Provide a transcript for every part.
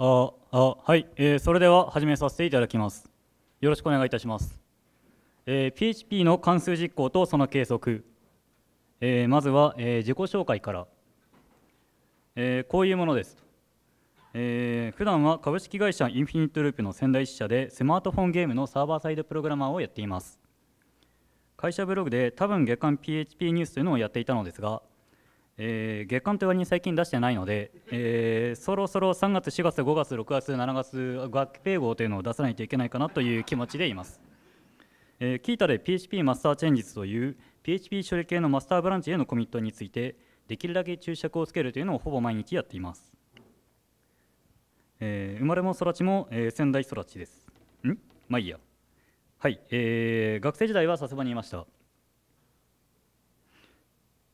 ああはい、えー、それでは始めさせていただきます。よろしくお願いいたします。えー、PHP の関数実行とその計測、えー、まずは、えー、自己紹介から、えー、こういうものです。えー、普段は株式会社インフィニットループの仙台支社でスマートフォンゲームのサーバーサイドプログラマーをやっています。会社ブログで多分月間 PHP ニュースというのをやっていたのですが、えー、月間とて割に最近出してないので、えー、そろそろ3月、4月、5月、6月、7月、学併号というのを出さないといけないかなという気持ちでいます。えー、キータで PHP マスターチェンジズという PHP 処理系のマスターブランチへのコミットについて、できるだけ注釈をつけるというのをほぼ毎日やっています。えー、生まれも育ちも、えー、仙台育ちです。んまあいいや。はい、えー、学生時代は佐世保にいました。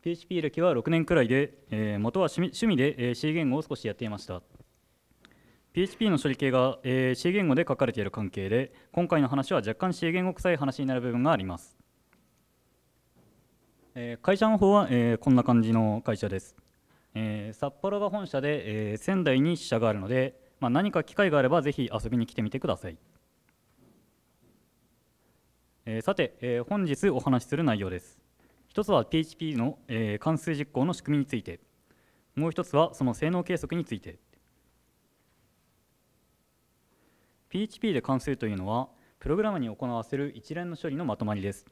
PHP 歴は6年くらいで、えー、元は趣味で、えー、C 言語を少しやっていました。PHP の処理系が、え C 言語で書かれている関係で、今回の話は若干 C 言語臭い話になる部分があります。えー、会社の方は、えー、こんな感じの会社です。えー、札幌が本社で、えー、仙台に支社があるので、まあ、何か機会があればぜひ遊びに来てみてください。えー、さて、えー、本日お話しする内容です。一つは PHP の、えー、関数実行の仕組みについて、もう一つはその性能計測について。PHP で関数というのは、プログラムに行わせる一連の処理のまとまりです。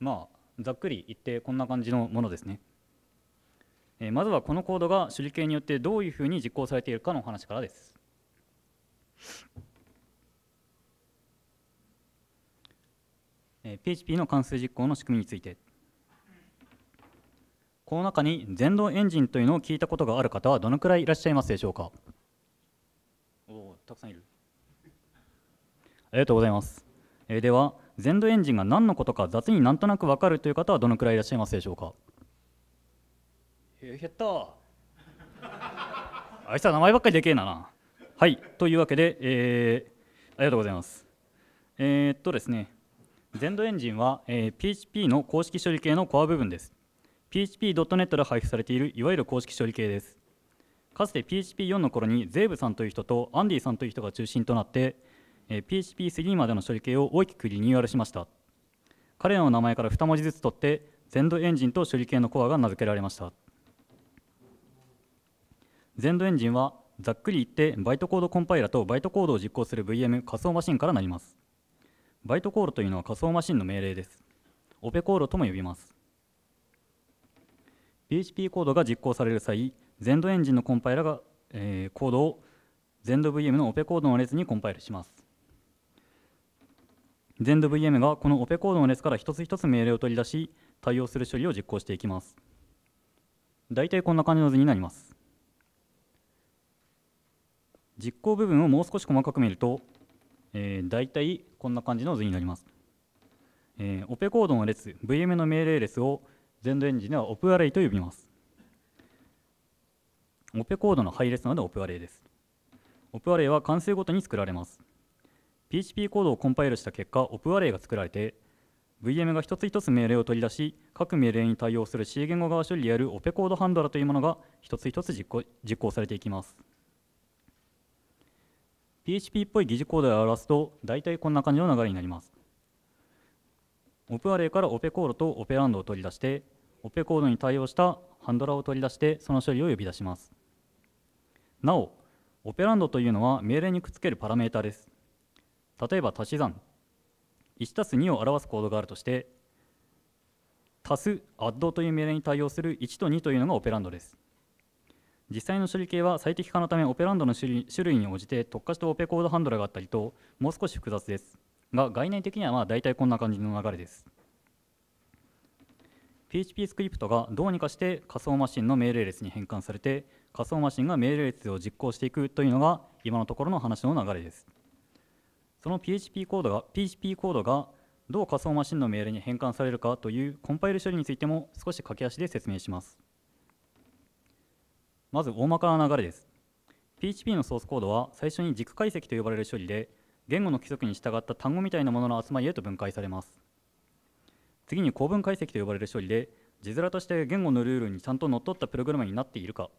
まあ、ざっくり言ってこんな感じのものですね。えー、まずはこのコードが手理系によってどういうふうに実行されているかの話からです。え PHP の関数実行の仕組みについてこの中に全動エンジンというのを聞いたことがある方はどのくらいいらっしゃいますでしょうかおおたくさんいるありがとうございます、えでは全動エンジンが何のことか雑になんとなく分かるという方はどのくらいいらっしゃいますでしょうか減ったあいつは名前ばっかりでけえななはいというわけで、えー、ありがとうございますえー、っとですね全土エンジンは、えー、PHP の公式処理系のコア部分です。PHP.net で配布されているいわゆる公式処理系です。かつて PHP4 の頃にゼーブさんという人とアンディさんという人が中心となって、えー、PHP3 までの処理系を大きくリニューアルしました。彼らの名前から2文字ずつ取って、全土エンジンと処理系のコアが名付けられました。全土エンジンはざっくり言ってバイトコードコンパイラとバイトコードを実行する VM 仮想マシンからなります。バイトコールというのは仮想マシンの命令です。オペコールとも呼びます。PHP コードが実行される際、全土エンジンのコンパイラが、えー、コードを全土 VM のオペコードの列にコンパイルします。全土 VM がこのオペコードの列から一つ一つ命令を取り出し、対応する処理を実行していきます。大体こんな感じの図になります。実行部分をもう少し細かく見ると、えー、大体こんな感じの図になります。えー、オペコードの列、VM の命令列を全土エンジンではオプアレイと呼びます。オペコードの配列なのでオプアレイです。オプアレイは関数ごとに作られます。PHP コードをコンパイルした結果、オプアレイが作られて、VM が一つ一つ命令を取り出し、各命令に対応する C 言語側処理であるオペコードハンドラというものが一つ一つ実行実行されていきます。PHP っぽい疑似コードで表すと、大体こんな感じの流れになります。オプアレイからオペコードとオペランドを取り出して、オペコードに対応したハンドラを取り出して、その処理を呼び出します。なお、オペランドというのは命令にくっつけるパラメータです。例えば足し算、1たす2を表すコードがあるとして、足すアッドという命令に対応する1と2というのがオペランドです。実際の処理系は最適化のためオペランドの種類に応じて特化したオペコードハンドラがあったりともう少し複雑ですが概念的にはまあ大体こんな感じの流れです PHP スクリプトがどうにかして仮想マシンの命令列に変換されて仮想マシンが命令列を実行していくというのが今のところの話の流れですその PHP コードが PHP コードがどう仮想マシンの命令に変換されるかというコンパイル処理についても少し駆け足で説明しますまず大まかな流れです PHP のソースコードは最初に軸解析と呼ばれる処理で言語の規則に従った単語みたいなものの集まりへと分解されます次に構文解析と呼ばれる処理で字面として言語のルールにちゃんと乗っ取ったプログラムになっているか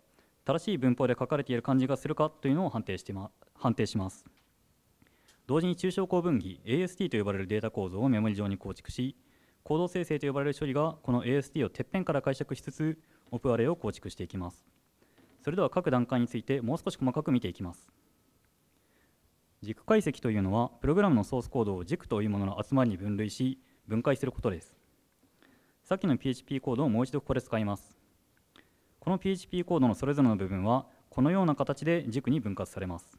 正しい文法で書かれている感じがするかというのを判定してま判定します同時に抽象公文儀 AST と呼ばれるデータ構造をメモリ上に構築し行動生成と呼ばれる処理がこの AST をてっぺんから解釈しつつオプアレを構築していきますそれでは各段階についてもう少し細かく見ていきます軸解析というのはプログラムのソースコードを軸というものの集まりに分類し分解することですさっきの PHP コードをもう一度ここで使いますこの PHP コードのそれぞれの部分はこのような形で軸に分割されます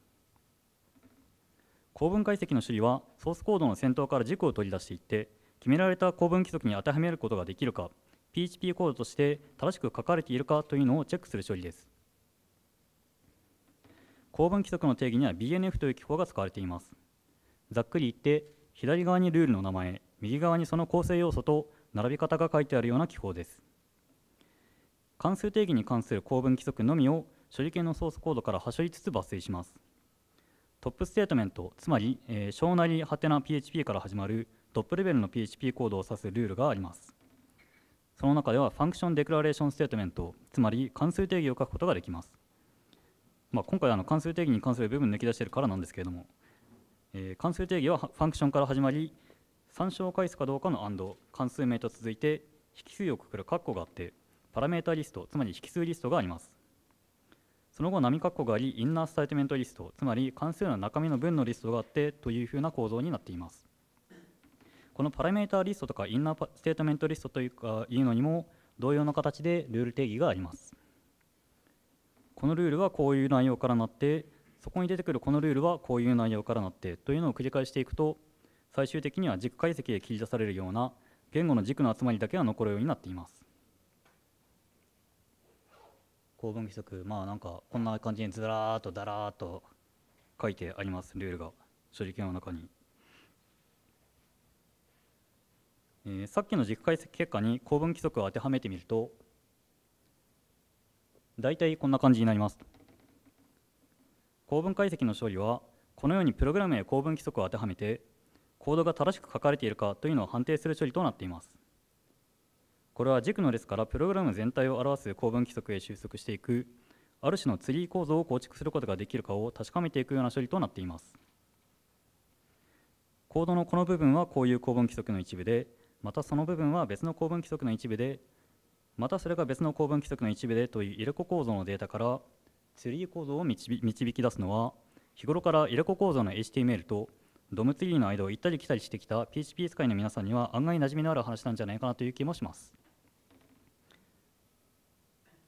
構文解析の処理はソースコードの先頭から軸を取り出していって決められた構文規則に当てはめることができるか PHP コードとして正しく書かれているかというのをチェックする処理です公文規則の定義には BNF という記法が使われていますざっくり言って左側にルールの名前右側にその構成要素と並び方が書いてあるような記法です関数定義に関する公文規則のみを処理系のソースコードから端折りつつ抜粋しますトップステートメントつまり、えー、小なりはてな PHP から始まるトップレベルの PHP コードを指すルールがありますその中ではファンクションデクラレーションステートメントつまり関数定義を書くことができますまあ、今回あの関数定義に関する部分抜き出しているからなんですけれども、えー、関数定義はファンクションから始まり参照を返すかどうかの AND 関数名と続いて引数をくくる括弧があってパラメータリストつまり引数リストがありますその後波括弧がありインナースタイトメントリストつまり関数の中身の分のリストがあってというふうな構造になっていますこのパラメータリストとかインナーステートメントリストというかいうのにも同様の形でルール定義がありますこのルールはこういう内容からなってそこに出てくるこのルールはこういう内容からなってというのを繰り返していくと最終的には軸解析で切り出されるような言語の軸の集まりだけは残るようになっています。構文規則まあなんかこんな感じにずらーっとだらーっと書いてありますルールが所持権の中に、えー、さっきの軸解析結果に構文規則を当てはめてみると大体こんな感じになります構文解析の処理はこのようにプログラムへ構文規則を当てはめてコードが正しく書かれているかというのを判定する処理となっていますこれは軸の列からプログラム全体を表す構文規則へ収束していくある種のツリー構造を構築することができるかを確かめていくような処理となっていますコードのこの部分はこういう構文規則の一部でまたその部分は別の構文規則の一部でまたそれが別の構文規則の一部でという入れ子構造のデータからツリー構造を導き出すのは日頃から入れ子構造の HTML とドムツリーの間を行ったり来たりしてきた PHP 使いの皆さんには案外馴染みのある話なんじゃないかなという気もします。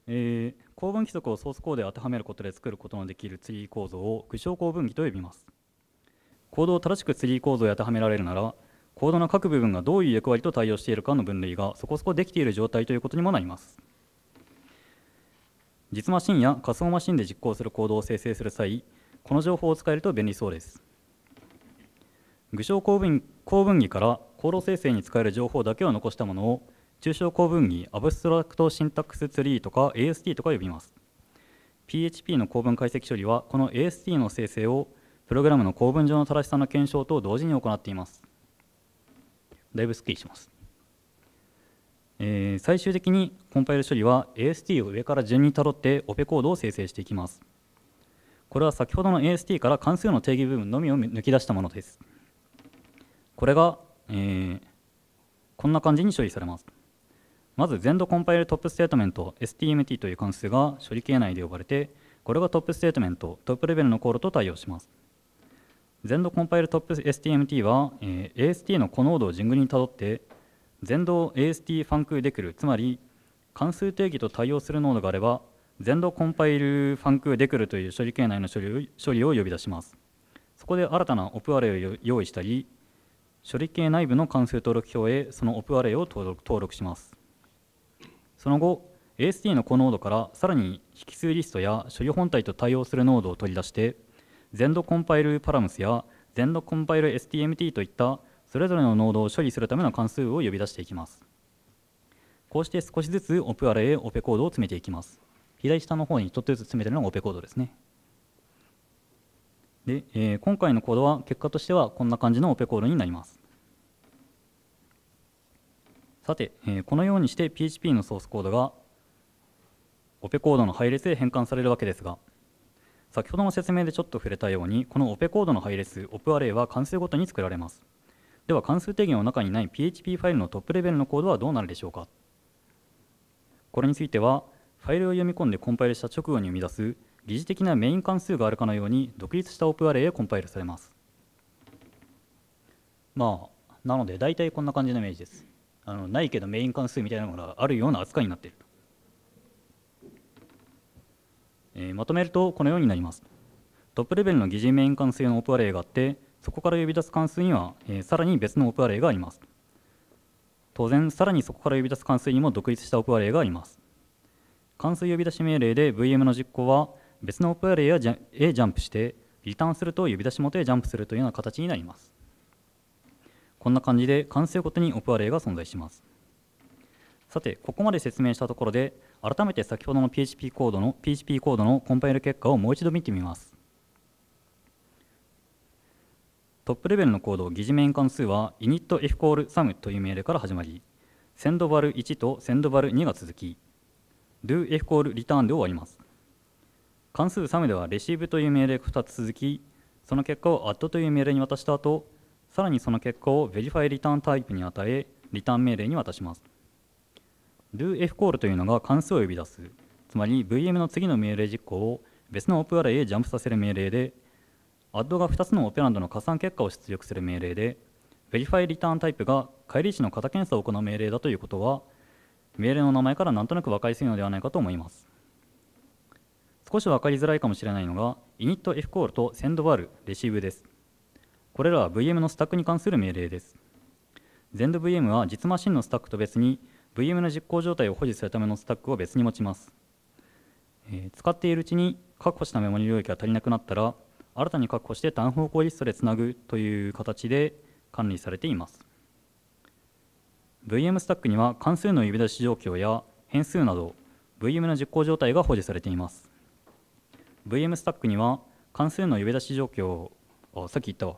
えー、構文規則をソースコードで当てはめることで作ることのできるツリー構造を具象構文義と呼びます。コードを正しくツリー構造当てはめられるならコードの各部分がどういう役割と対応しているかの分類がそこそこできている状態ということにもなります。実マシンや仮想マシンで実行するコードを生成する際、この情報を使えると便利そうです。具象公文公文儀からコード生成に使える情報だけを残したものを、抽象公文義アブストラクトシンタックスツリーとか AST とか呼びます。PHP の公文解析処理は、この AST の生成をプログラムの公文上の正しさの検証と同時に行っています。だいぶすっきりします。えー、最終的にコンパイル処理は AST を上から順にたどってオペコードを生成していきます。これは先ほどの AST から関数の定義部分のみを抜き出したものです。これが、えー、こんな感じに処理されます。まず全度コンパイルトップステートメント STMT という関数が処理形内で呼ばれてこれがトップステートメントトップレベルのコールと対応します。全度コンパイルトップ STMT は、えー、AST のコノードをジングルにたどって全度 AST ファンクデクルつまり関数定義と対応するノードがあれば全度コンパイルファンクデクルという処理形内の処理処理を呼び出しますそこで新たなオプアレイを用意したり処理系内部の関数登録表へそのオプアレイを登録しますその後 AST のコノードからさらに引数リストや処理本体と対応するノードを取り出して全度コンパイルパラムスや全度コンパイル STMT といったそれぞれのノードを処理するための関数を呼び出していきます。こうして少しずつ o p アレへ OP コードを詰めていきます。左下の方にちょっとずつ詰めてるのが OP コードですね。で、えー、今回のコードは結果としてはこんな感じの OP コードになります。さて、えー、このようにして PHP のソースコードがオペコードの配列へ変換されるわけですが先ほどの説明でちょっと触れたようにこのオペコードの配列オプアレイは関数ごとに作られますでは関数定義の中にない PHP ファイルのトップレベルのコードはどうなるでしょうかこれについてはファイルを読み込んでコンパイルした直後に生み出す疑似的なメイン関数があるかのように独立したオプアレイへコンパイルされますまあなので大体こんな感じのイメージですあのないけどメイン関数みたいなものがあるような扱いになっているとえー、まとめるとこのようになりますトップレベルの擬似メイン関数のオープアレイがあってそこから呼び出す関数には、えー、さらに別のオープアレイがあります当然さらにそこから呼び出す関数にも独立したオープアレイがあります関数呼び出し命令で VM の実行は別のオープアレイへジャンプしてリターンすると呼び出し元へジャンプするというような形になりますこんな感じで関数ごとにオープアレイが存在しますさて、ここまで説明したところで、改めて先ほどの PHP コードの PHP コードのコンパイル結果をもう一度見てみます。トップレベルのコード疑似面関数は initfsum という命令から始まり、sendVal1 と sendVal2 が続き、dof=return で終わります。関数 sum ではレシーブという命令が2つ続き、その結果を add という命令に渡した後、さらにその結果を verify return タイプに与え、リターン命令に渡します。doF コールというのが関数を呼び出すつまり VM の次の命令実行を別のオプアレへジャンプさせる命令で add が2つのオペランドの加算結果を出力する命令で verify return タイプが返り値の型検査を行う命令だということは命令の名前からなんとなく分かりやすいのではないかと思います少し分かりづらいかもしれないのが initf コールと sendVal レシーブですこれらは VM のスタックに関する命令です ZendVM は実マシンのスタックと別に VM の実行状態を保持するためのスタックを別に持ちます、えー、使っているうちに確保したメモリ領域が足りなくなったら新たに確保して単方向リストでつなぐという形で管理されています VM スタックには関数の呼び出し状況や変数など VM の実行状態が保持されています VM スタックには関数の呼び出し状況さっき言ったわ、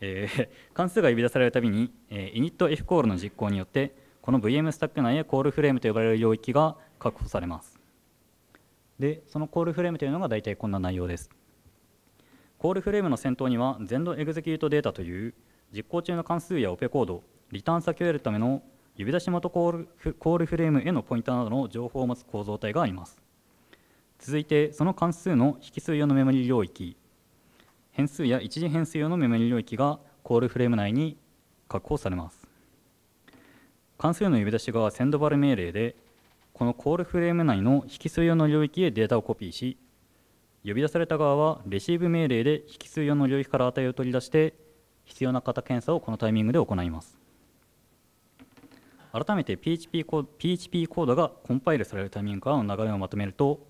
えー、関数が呼び出されるたびに、えー、initf コールの実行によってこの VM スタック内でコールフレームと呼ばれる領域が確保されます。で、そのコールフレームというのが大体こんな内容です。コールフレームの先頭には、全度エグゼキュートデータという実行中の関数やオペコード、リターン先を得るための指出し元コールコールフレームへのポインターなどの情報を持つ構造体があります。続いて、その関数の引数用のメモリ領域、変数や一次変数用のメモリ領域がコールフレーム内に確保されます。関数の呼び出し側センドバル命令で、このコールフレーム内の引数用の領域へデータをコピーし、呼び出された側はレシーブ命令で引数用の領域から値を取り出して、必要な型検査をこのタイミングで行います。改めて PHP コ PHP コードがコンパイルされるタイミングからの流れをまとめると、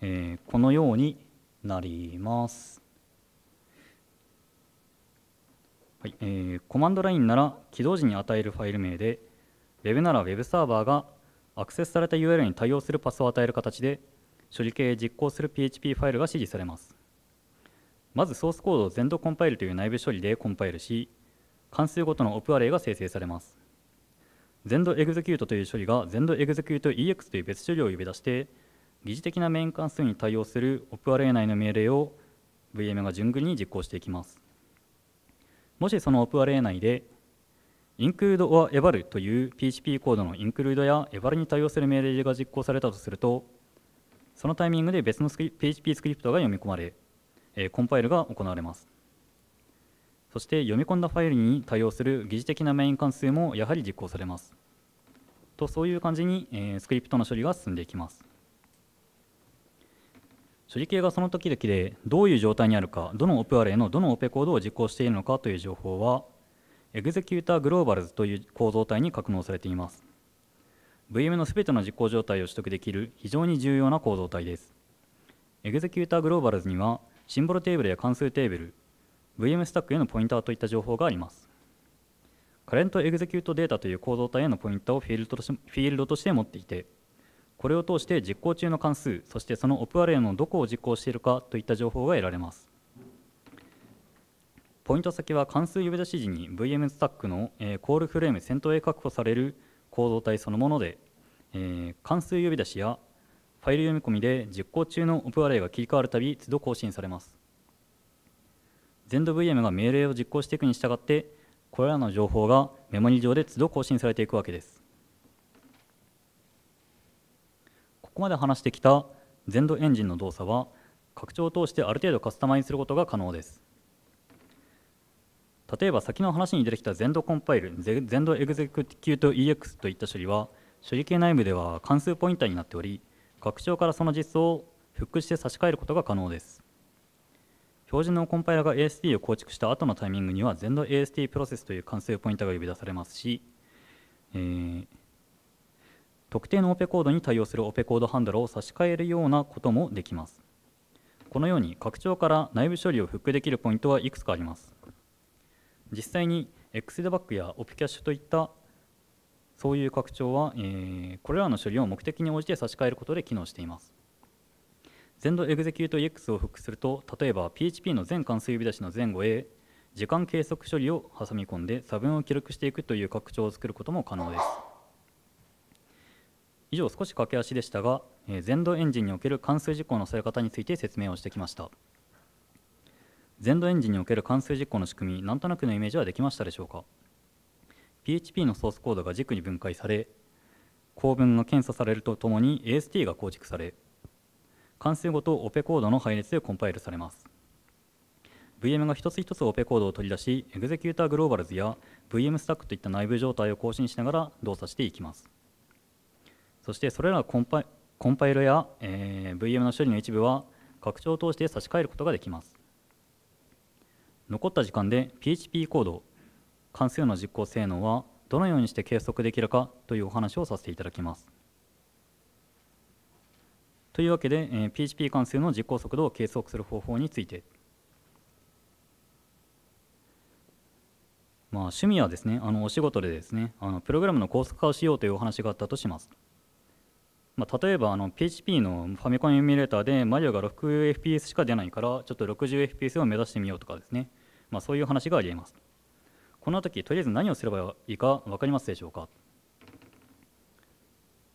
えー、このようになります。はいえー、コマンドラインなら起動時に与えるファイル名で Web なら Web サーバーがアクセスされた URL に対応するパスを与える形で処理系へ実行する PHP ファイルが指示されます。まずソースコードを全度コンパイルという内部処理でコンパイルし、関数ごとのオプアレイが生成されます。全度エグゼキュートという処理が全度エグゼキュート EX という別処理を呼び出して、疑似的なメイン関数に対応するオプアレイ内の命令を VM が順繰りに実行していきます。もしそのオプアレイ内で include or eval という PHP コードの include や eval に対応する命令が実行されたとすると、そのタイミングで別のスクリ PHP スクリプトが読み込まれ、えー、コンパイルが行われます。そして読み込んだファイルに対応する疑似的なメイン関数もやはり実行されます。とそういう感じに、えー、スクリプトの処理が進んでいきます。処理系がその時々でどういう状態にあるか、どのオペアレイのどのオペコードを実行しているのかという情報はエグゼキューターグローバルズという構造体に格納されています VM のすべての実行状態を取得できる非常に重要な構造体ですエグゼキューターグローバルズにはシンボルテーブルや関数テーブル VM スタックへのポインターといった情報がありますカレントエグゼキュートデータという構造体へのポインタをフィールドとしフィールドとして持っていてこれを通して実行中の関数そしてそのオプアレイのどこを実行しているかといった情報が得られますポイント先は関数呼び出し時に VM スタックの、えー、コールフレーム先頭へ確保される構造体そのもので、えー、関数呼び出しやファイル読み込みで実行中のオプアレイが切り替わるたび都度更新されます。全土 VM が命令を実行していくに従って、これらの情報がメモリ上で都度更新されていくわけです。ここまで話してきた全土エンジンの動作は、拡張を通してある程度カスタマイズすることが可能です。例えば先の話に出てきた Zend コンパイル、Zend エグゼクキュート EX といった処理は、処理系内部では関数ポインターになっており、拡張からその実装をフックして差し替えることが可能です。標準のコンパイラが AST を構築した後のタイミングには ZendAST プロセスという関数ポインターが呼び出されますし、えー、特定のオペコードに対応するオペコードハンドルを差し替えるようなこともできます。このように拡張から内部処理をフックできるポイントはいくつかあります。実際に x d ックや OpCache といったそういう拡張は、えー、これらの処理を目的に応じて差し替えることで機能しています。ZendExecuteEX を復クすると、例えば PHP の全関数呼び出しの前後へ時間計測処理を挟み込んで差分を記録していくという拡張を作ることも可能です。以上、少し駆け足でしたが、えー、Zend エンジンにおける関数事項のされ方について説明をしてきました。全土エンジンにおける関数実行の仕組みなんとなくのイメージはできましたでしょうか PHP のソースコードが軸に分解され構文が検査されるとともに AST が構築され関数ごとオペコードの配列でコンパイルされます VM が一つ一つオペコードを取り出しエグゼキューターグローバルズや VM スタックといった内部状態を更新しながら動作していきますそしてそれらコンパイコンパイルや、えー、VM の処理の一部は拡張を通して差し替えることができます残った時間で PHP コード関数の実行性能はどのようにして計測できるかというお話をさせていただきます。というわけで、えー、PHP 関数の実行速度を計測する方法について。まあ、趣味はですね、あのお仕事でですね、あのプログラムの高速化をしようというお話があったとします。まあ、例えばあの PHP のファミコンエミュレーターでマリオが 6fps しか出ないからちょっと 60fps を目指してみようとかですねまあ、そういう話があり得ます。この時とりあえず何をすればいいか分かりますでしょうか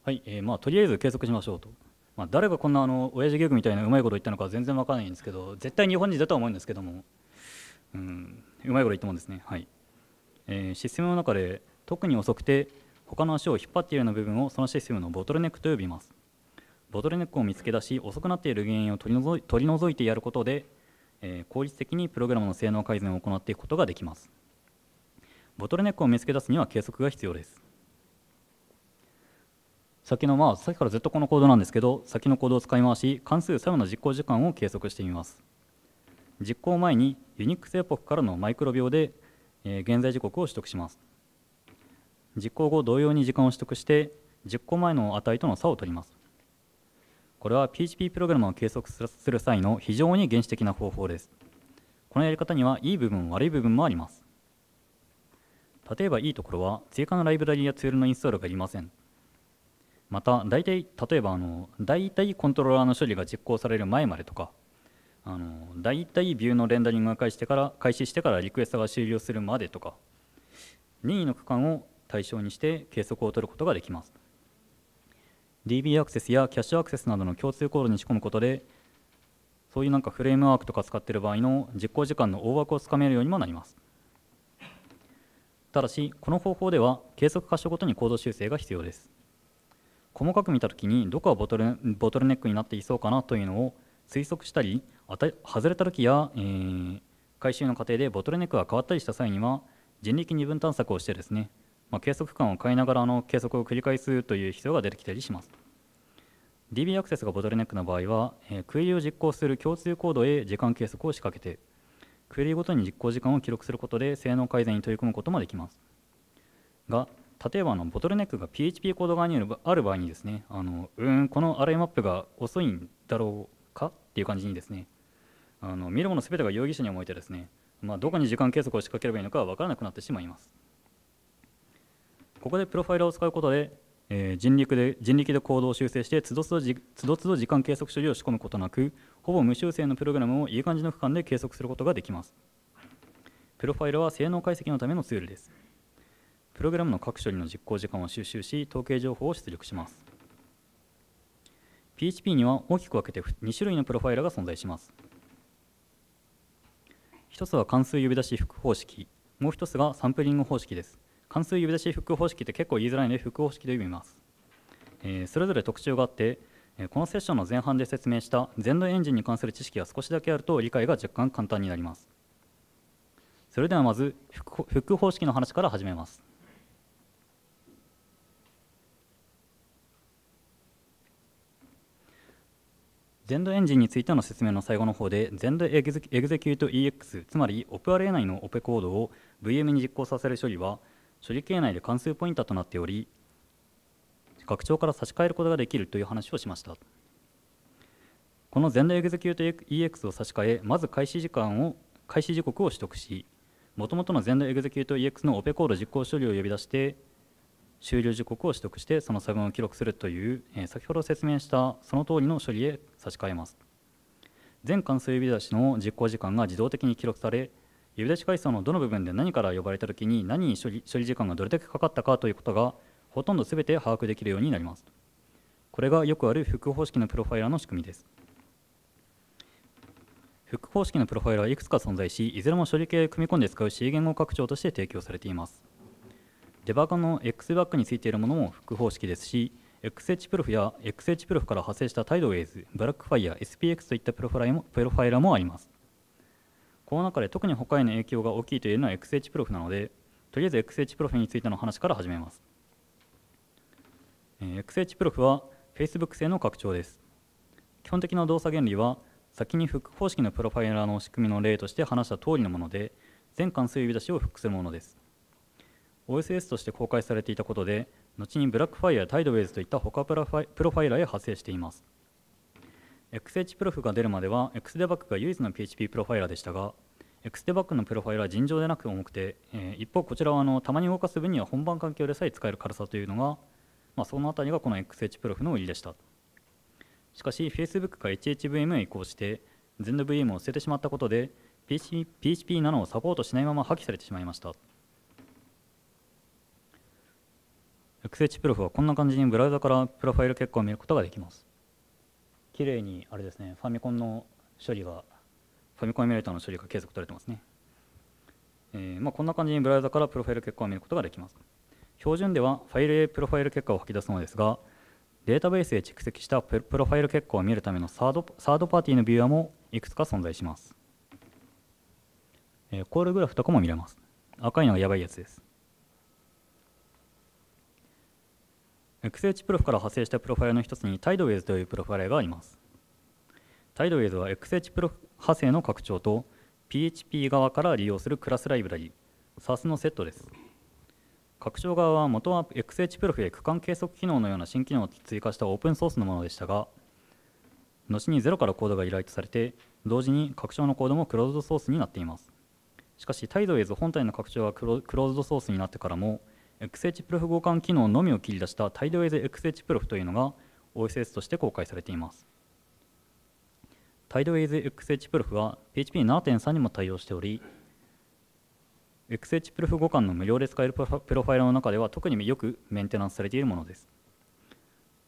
はい、えー、まあ、とりあえず計測しましょうと。まあ、誰がこんなあの親父ギャグみたいなうまいこと言ったのか全然分からないんですけど絶対日本人だとは思うんですけども、うん、うまいこと言ったもんですね。はいえー、システムの中で特に遅くて他の足を引っ張っているような部分をそのシステムのボトルネックと呼びます。ボトルネックを見つけ出し遅くなっている原因を取り除いてやることでえ効率的にプログラムの性能改善を行っていくことができます。ボトルネックを見つけ出すには計測が必要です。先のまあ、さっきからずっとこのコードなんですけど、先のコードを使い回し、関数作用の実行時間を計測してみます。実行前に Unix エポックからのマイクロ秒で、え現在時刻を取得します。実行後同様に時間を取得して、実行前の値との差を取ります。これは PHP プログラムを計測する際の非常に原始的な方法です。このやり方にはいい部分、悪い部分もあります。例えばいいところは、追加のライブラリやツールのインストールがいりません。また、大体、例えばあの、大体コントローラーの処理が実行される前までとか、あの大体ビューのレンダリングが開始してから開始してからリクエストが終了するまでとか任意の区間を対象にして計測を取ることができます。DB アクセスやキャッシュアクセスなどの共通コードに仕込むことでそういうなんかフレームワークとか使っている場合の実行時間の大枠をつかめるようにもなりますただしこの方法では計測箇所ごとにコード修正が必要です細かく見た時にどこがボトルボトルネックになっていそうかなというのを推測したり外れた時や、えー、回収の過程でボトルネックが変わったりした際には人力二分探索をしてですねまあ、計測感を変えながらの計測を繰り返すという必要が出てきたりします。DB アクセスがボトルネックの場合は、えー、クエリを実行する共通コードへ時間計測を仕掛けて、クエリごとに実行時間を記録することで性能改善に取り組むこともできます。が、例えばのボトルネックが PHP コード側にある場合にですね、あのうんこのアライマップが遅いんだろうかっていう感じにですね、あの見るもの全てが容疑者に思えてですね、まあ、どこに時間計測を仕掛ければいいのか分からなくなってしまいます。ここでプロファイラーを使うことで、えー、人力で人力で行動を修正してつどつど時間計測処理を仕込むことなくほぼ無修正のプログラムをいい感じの区間で計測することができますプロファイラーは性能解析のためのツールですプログラムの各処理の実行時間を収集し統計情報を出力します PHP には大きく分けて2種類のプロファイラーが存在します1つは関数呼び出し複方式もう1つがサンプリング方式です関数呼び出し複合方式って結構言いづらいので複合方式で呼びます、えー、それぞれ特徴があって、えこのセッションの前半で説明した全土エンジンに関する知識が少しだけあると理解が若干簡単になりますそれではまずフック方式の話から始めます全土エンジンについての説明の最後の方で全土エグゼキュート EX つまり OpRA 内のオペコードを VM に実行させる処理は処理系内で関数ポインタとなっており拡張から差し替えることができるという話をしましたこの全体エグゼキュート EX を差し替えまず開始時間を開始時刻を取得しもともとの全体エグゼキュート EX のオペコード実行処理を呼び出して終了時刻を取得してその差分を記録するという、えー、先ほど説明したその通りの処理へ差し替えます全関数呼び出しの実行時間が自動的に記録されユ出し階層のどの部分で何から呼ばれたときに何に処理時間がどれだけかかったかということがほとんど全て把握できるようになります。これがよくある複方式のプロファイラーの仕組みです。複方式のプロファイラはいくつか存在し、いずれも処理系を組み込んで使う C 言語拡張として提供されています。デバッグの x バックについているものも複方式ですし、XHPROF や XHPROF から派生した TideWaves、BlackFire、SPX といったプロファイラーもあります。この中で特に他への影響が大きいというのは XH プロフなので、とりあえず XH プロフについての話から始めます。え XH プロフは Facebook 製の拡張です。基本的な動作原理は、先にフック方式のプロファイラーの仕組みの例として話した通りのもので、全関数呼び出しをフックするものです。OSS として公開されていたことで、後にブラックファイアやタイドウェイズといった他プロファイラーへ派生しています。XHProf が出るまでは XDebug が唯一の PHP プロファイラーでしたが XDebug のプロファイラは尋常でなく重くて、えー、一方こちらはあのたまに動かす分には本番環境でさえ使える軽さというのが、まあ、そのあたりがこの XHProf の売りでしたしかし Facebook が HHVM へ移行して ZenVM を捨ててしまったことで PHP7 PHP をサポートしないまま破棄されてしまいました XHProf はこんな感じにブラウザからプロファイル結果を見ることができます綺麗にあれですねファミコンの処理がファミコンエミュレーターの処理が継続取れてますね、えー、まあ、こんな感じにブラウザからプロファイル結果を見ることができます標準ではファイル A プロファイル結果を吐き出すのですがデータベースへ蓄積したプロファイル結果を見るためのサードサードパーティーのビューアーもいくつか存在します、えー、コールグラフとかも見れます赤いのがやばいやつです癖打ちプロフから派生したプロファイルの一つに t i d e w y s というプロファイルがあります。t i d e w y s は XH プロ派生の拡張と PHP 側から利用するクラスライブラリ、SAS のセットです。拡張側は元は XH プロフへ区間計測機能のような新機能を追加したオープンソースのものでしたが、後にゼロからコードが依頼とされて、同時に拡張のコードもクローズドソースになっています。しかし、i d ドウェイズ本体の拡張がクローズドソースになってからも、XH プロフ互換機能のみを切り出したタイドウェイズ XH プロフというのが OSS として公開されています。タイドウェイズ XH プロフは PHP7.3 にも対応しており、XH プロフ互換の無料で使えるプロファイルの中では特によくメンテナンスされているものです。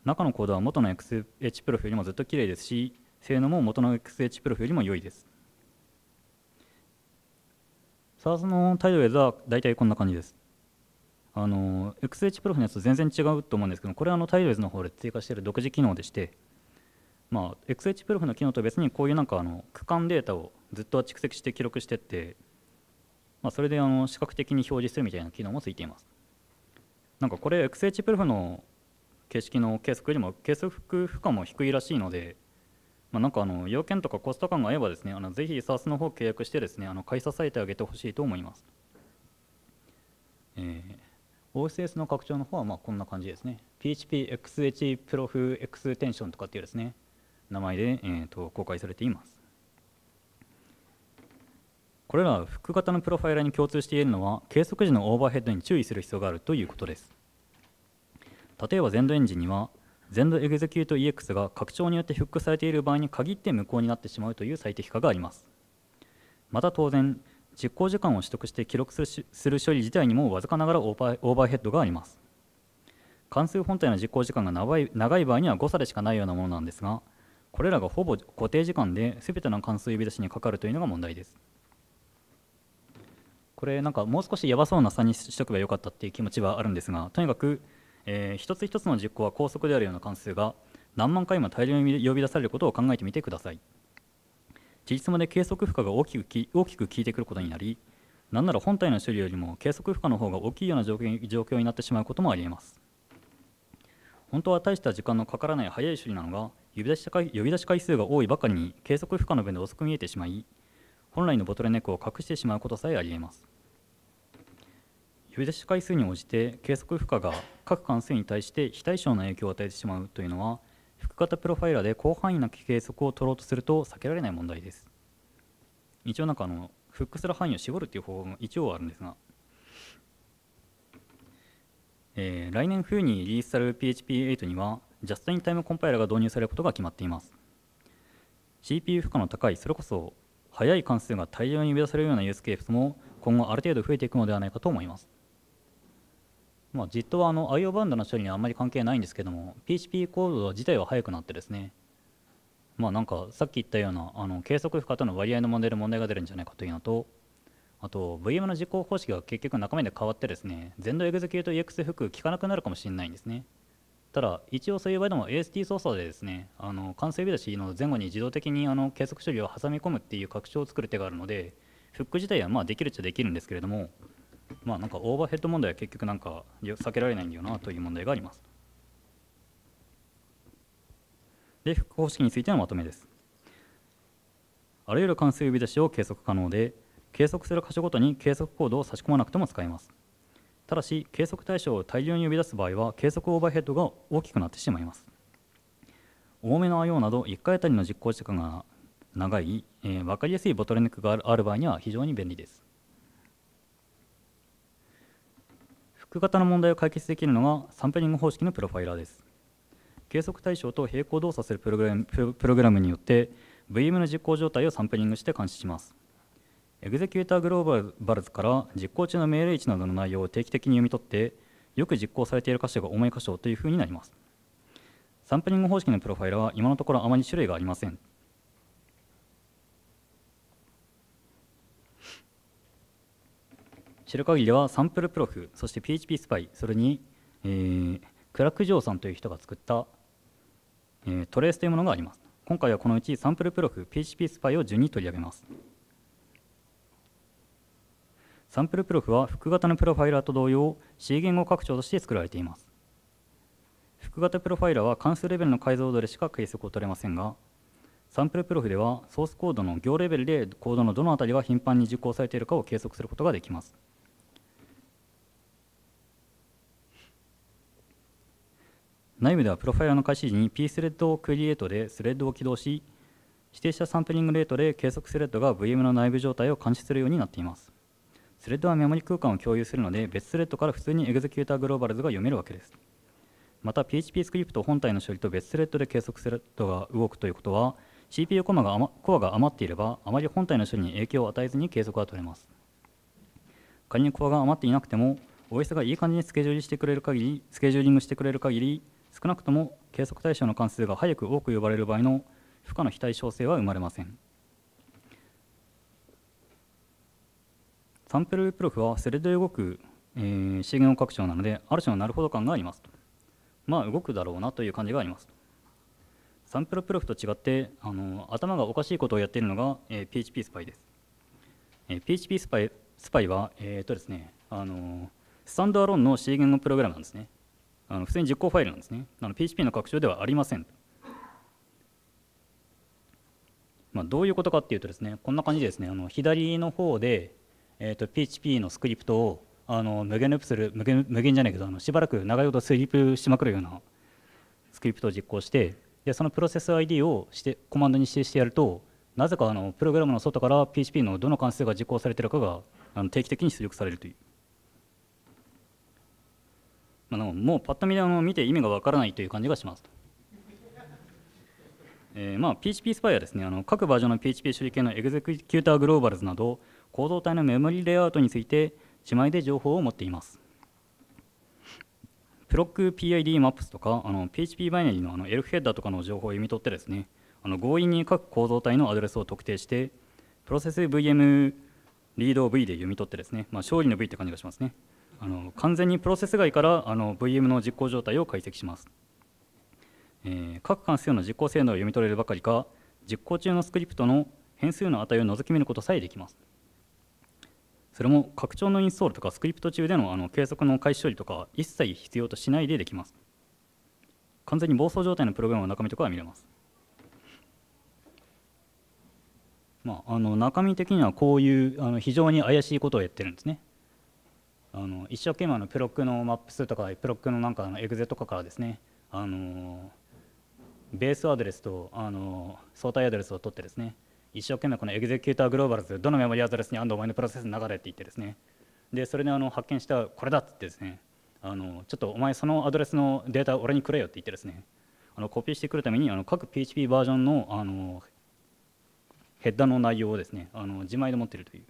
中のコードは元の XH プロフよりもずっと綺麗ですし、性能も元の XH プロフよりも良いです。SARS のタイドウェイズは大体こんな感じです。あの XH プロフのやつと全然違うと思うんですけどこれはあのタイルズの方で追加している独自機能でして、まあ、XH プロフの機能と別にこういうなんかあの区間データをずっと蓄積して記録してって、まあ、それであの視覚的に表示するみたいな機能もついています。なんかこれ XH プロフの形式の計測よりも計測負荷も低いらしいので、まあ、なんかあの要件とかコスト感が合えばですねあのぜひ SARS の方契約してですねあの買い支えてあげてほしいと思います。えー OSS の拡張の方はまこんな感じですね。PHPXH プロフエクステンションとかっていうですね、名前で、えと公開されています。これらは複型のプロファイラーに共通しているのは、計測時のオーバーヘッドに注意する必要があるということです。例えば、全土エンジンには、全土エグゼキュート EX が拡張によってフックされている場合に限って無効になってしまうという最適化があります。また当然、実行時間を取得して記録する処理自体にもわずかながらオーバーオーバーヘッドがあります関数本体の実行時間が長い長い場合には誤差でしかないようなものなんですがこれらがほぼ固定時間で全ての関数呼び出しにかかるというのが問題ですこれなんかもう少しやばそうな差にしとけばよかったっていう気持ちはあるんですがとにかく、えー、一つ一つの実行は高速であるような関数が何万回も大量に呼び出されることを考えてみてください。事実まで計測負荷が大きく大きく効いてくることになり何なら本体の処理よりも計測負荷の方が大きいような状況になってしまうこともありえます本当は大した時間のかからない早い処理なのが呼び出し呼び出し回数が多いばかりに計測負荷の分で遅く見えてしまい本来のボトルネックを隠してしまうことさえありえます呼び出し回数に応じて計測負荷が各関数に対して非対称な影響を与えてしまうというのは複型プロファイラーで広範囲な計測を取ろうとすると避けられない問題です一応なんかあのフックする範囲を絞るっていう方法も一応あるんですが、えー、来年冬にリリースされる PHP8 にはジャストインタイムコンパイラーが導入されることが決まっています CPU 負荷の高いそれこそ速い関数が大量に生み出されるようなユースケースも今後ある程度増えていくのではないかと思いますまあ、JIT はあの IO バンドの処理にはあんまり関係ないんですけども PHP コード自体は速くなってですねまあなんかさっき言ったようなあの計測負荷との割合の問題で問題が出るんじゃないかというのとあと VM の実行方式が結局中身で変わってですね全土エグゼキュート EX フック効かなくなるかもしれないんですねただ一応そういう場合でも AST 操作でですねあの完成日出しの前後に自動的にあの計測処理を挟み込むっていう拡張を作る手があるのでフック自体はまあできるっちゃできるんですけれどもまあ、なんかオーバーヘッド問題は結局なんか避けられないんだよなという問題があります。で複方式についてのまとめです。あらゆる関数呼び出しを計測可能で計測する箇所ごとに計測コードを差し込まなくても使えます。ただし計測対象を大量に呼び出す場合は計測オーバーヘッドが大きくなってしまいます。多めの IO など1回あたりの実行時間が長い、えー、分かりやすいボトルネックがある場合には非常に便利です。複型の問題を解決できるのがサンプリング方式のプロファイラーです計測対象と並行動作するプログラムプログラムによって VM の実行状態をサンプリングして監視しますエグゼキューターグローバルズから実行中の命令値などの内容を定期的に読み取ってよく実行されている箇所が重い箇所というふうになりますサンプリング方式のプロファイラは今のところあまり種類がありません知る限りではサンプルプロフそして PHP スパイそれに、えー、クラックジョーさんという人が作った、えー、トレースというものがあります今回はこのうちサンプルプロフ PHP スパイを順に取り上げますサンプルプロフは複型のプロファイラーと同様 C 言語拡張として作られています複型プロファイラーは関数レベルの解像度でしか計測を取れませんがサンプルプロフではソースコードの行レベルでコードのどの辺りが頻繁に受講されているかを計測することができます内部ではプロファイルの開始時に p スレッドをクリエイトでスレッドを起動し、指定したサンプリングレートで計測スレッドが VM の内部状態を監視するようになっています。スレッドはメモリ空間を共有するので、別スレッドから普通にエグゼキューターグローバルズが読めるわけです。また PHP スクリプト本体の処理と別スレッドで計測スレッドが動くということは、CPU コマが、コアが余っていれば、あまり本体の処理に影響を与えずに計測が取れます。仮にコアが余っていなくても、OS がいい感じにスケジュールしてくれる限り、スケジューリングしてくれる限り、少なくとも計測対象の関数が早く多く呼ばれる場合の負荷の非対称性は生まれませんサンプルプロフはセルで動く、えー、資源拡張なのである種のなるほど感がありますまあ動くだろうなという感じがありますサンプルプロフと違ってあの頭がおかしいことをやっているのが、えー、PHP スパイです、えー、PHP スパイスパイは、えーとですね、あのスタンドアローンの C 言語プログラムなんですねあの普通に実行ファイルなんですね。の PHP の拡張ではありません。まあ、どういうことかっていうとですね、こんな感じですね、あの左の方で、えー、と PHP のスクリプトをあの無限ループする無限、無限じゃないけど、あのしばらく長いことスリープしまくるようなスクリプトを実行して、でそのプロセス ID をしてコマンドに指定してやると、なぜかあのプログラムの外から PHP のどの関数が実行されているかがあの定期的に出力されるという。まあ、もうパッと見で見て意味がわからないという感じがします。えーまあ、PHP スパイはですねあの各バージョンの PHP 処理系のエグゼクキューターグローバルズなど構造体のメモリレイアウトについて自前で情報を持っています。プロック PID マップスとかあの PHP バイナリーのあのエルフヘッダーとかの情報を読み取ってですねあの強引に各構造体のアドレスを特定してプロセス VM リード V で読み取ってですね、まあ、勝利の V って感じがしますね。あの完全にプロセス外からあの VM の実行状態を解析します、えー、各関数の実行性能を読み取れるばかりか実行中のスクリプトの変数の値を覗き見ることさえできますそれも拡張のインストールとかスクリプト中でのあの計測の開始処理とか一切必要としないでできます完全に暴走状態のプログラムの中身とかは見れますまあ、あの中身的にはこういうあの非常に怪しいことをやってるんですね。あの一生懸命のプロックのマップ数とかプロックのなんかのエグゼとかからですねあのベースアドレスとあの相対アドレスを取ってですね一生懸命このエグゼキューターグローバルズどのメモリアドレスにあんだお前のプロセスの流れって言ってですねでそれであの発見したこれだっつってですねあのちょっとお前そのアドレスのデータ俺にくれよって言ってですねあのコピーしてくるためにあの各 PHP バージョンのあのヘッダーの内容をですねあの自前で持っているという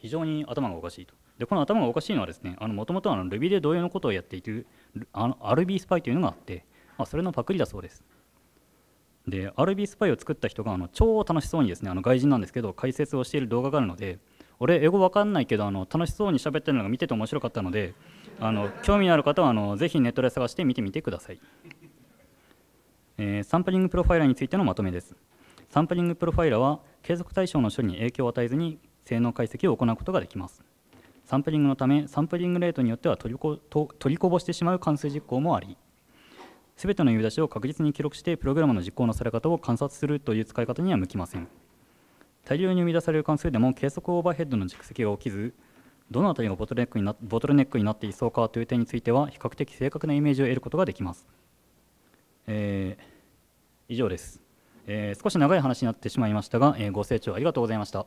非常に頭がおかしいと。でこの頭がおかしいのはですねもともと Ruby で同様のことをやっているあの RB スパイというのがあって、まあ、それのパクリだそうです。で RB スパイを作った人があの超楽しそうにですねあの外人なんですけど解説をしている動画があるので俺英語わかんないけどあの楽しそうに喋ってるのが見てて面白かったのであの興味のある方はあのぜひネットで探して見てみてください、えー、サンプリングプロファイラーについてのまとめですサンプリングプロファイラーは継続対象の処理に影響を与えずに性能解析を行うことができますサンプリングのためサンプリングレートによっては取りこ取りこぼしてしまう関数実行もあり全ての呼び出しを確実に記録してプログラムの実行のされ方を観察するという使い方には向きません大量に生み出される関数でも計測オーバーヘッドの蓄積が起きずどの辺りがボトルネックになボトルネックになっていそうかという点については比較的正確なイメージを得ることができます、えー、以上です、えー、少し長い話になってしまいましたが、えー、ご清聴ありがとうございました